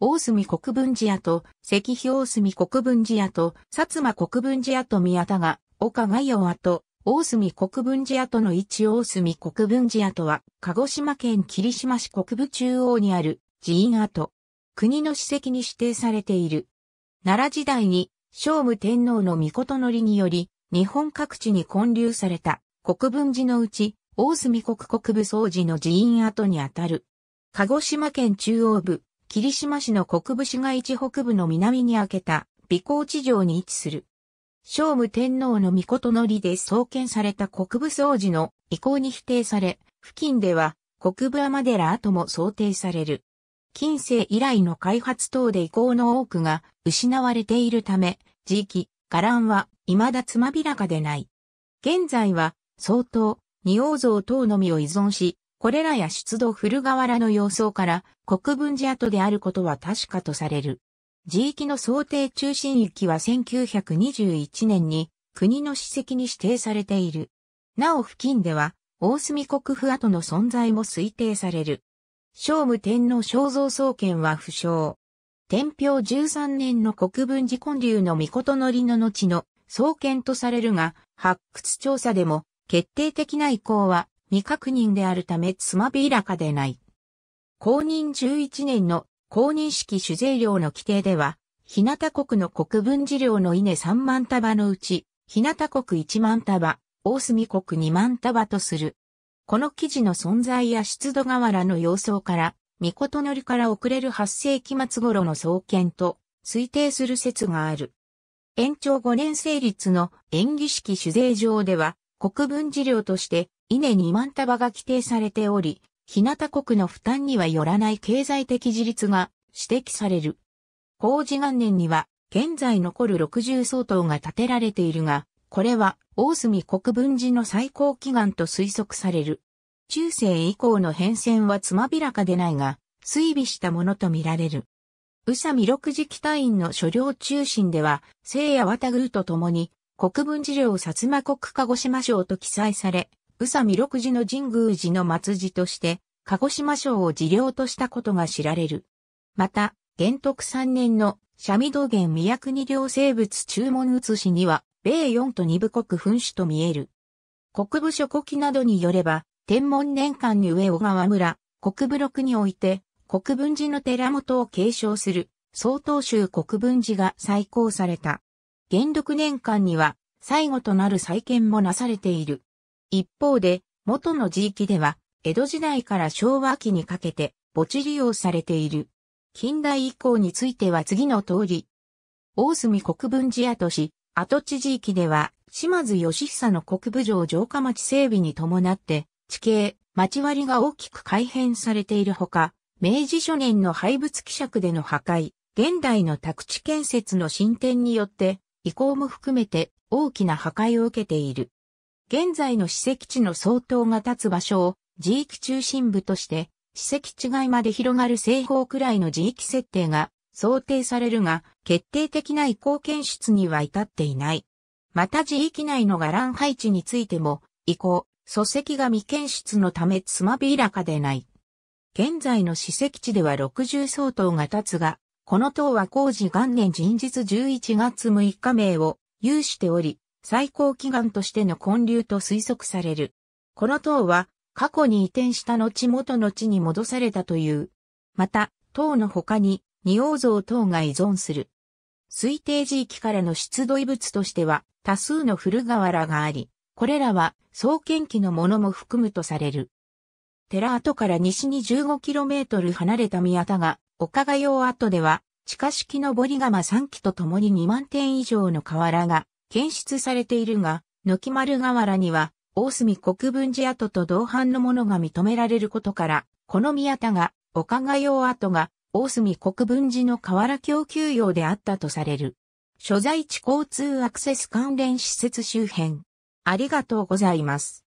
大隅国分寺跡、石碑大隅国分寺跡、薩摩国分寺跡宮田が、岡賀川跡、大隅国分寺跡の一大隅国分寺跡は、鹿児島県霧島市国部中央にある寺院跡。国の史跡に指定されている。奈良時代に、聖武天皇の御事のりにより、日本各地に建立された国分寺のうち、大隅国国部総寺の寺院跡にあたる。鹿児島県中央部、霧島市の国部市街地北部の南に開けた、美高地上に位置する。聖武天皇の御事のりで創建された国部総寺の遺構に否定され、付近では国部天寺跡も想定される。近世以来の開発等で遺構の多くが失われているため、時期、伽藍は未だつまびらかでない。現在は、相当、仁王像等のみを依存し、これらや出土古河原の様相から国分寺跡であることは確かとされる。地域の想定中心域は1921年に国の史跡に指定されている。なお付近では大隅国府跡の存在も推定される。聖武天皇肖像創建は不詳。天平13年の国分寺建立の御事のりの後の創建とされるが、発掘調査でも決定的な意向は未確認であるためつまびらかでない。公認11年の公認式酒税量の規定では、日向国の国分寺量の稲3万束のうち、日向国1万束、大隅国2万束とする。この記事の存在や湿度河原の様相から、御事のりから遅れる8世紀末頃の創建と推定する説がある。延長5年成立の演技式酒税上では、国分寺領として稲2万束が規定されており、日向国の負担にはよらない経済的自立が指摘される。工事元年には現在残る60相当が建てられているが、これは大隅国分寺の最高祈願と推測される。中世以降の変遷はつまびらかでないが、推備したものとみられる。宇佐美六次期隊員の所領中心では、聖夜綿宮と共に、国分寺領薩摩国鹿児島省と記載され、宇佐美六寺の神宮寺の末寺として、鹿児島省を寺領としたことが知られる。また、元徳三年の三ミ道元宮国領生物注文写しには、米四と二部国噴主と見える。国部諸記などによれば、天文年間に上小川村、国部六において、国分寺の寺元を継承する、総統州国分寺が再興された。元禄年間には最後となる再建もなされている。一方で、元の地域では、江戸時代から昭和期にかけて墓地利用されている。近代以降については次の通り。大隅国分寺跡市、跡地地域では、島津義久の国部城城下町整備に伴って、地形、町割りが大きく改変されているほか、明治初年の廃仏希釈での破壊、現代の宅地建設の進展によって、遺構も含めて大きな破壊を受けている。現在の史跡地の相当が立つ場所を地域中心部として史跡地外まで広がる西方くらいの地域設定が想定されるが、決定的な遺構検出には至っていない。また地域内の伽藍配置についても、遺構、礎石が未検出のためつまびらかでない。現在の史跡地では60相当が立つが、この党は工事元年人日11月6日名を有しており、最高祈願としての建立と推測される。この党は過去に移転した後元の地に戻されたという。また、党の他に二王像等が依存する。推定地域からの出土遺物としては多数の古瓦があり、これらは創建期のものも含むとされる。寺跡から西に 15km 離れた宮田が岡賀用跡では、地下式の堀釜3基と共に2万点以上の瓦が検出されているが、軒丸瓦には、大隅国分寺跡と同伴のものが認められることから、この宮田が、岡賀用跡が、大隅国分寺の瓦供給用であったとされる。所在地交通アクセス関連施設周辺。ありがとうございます。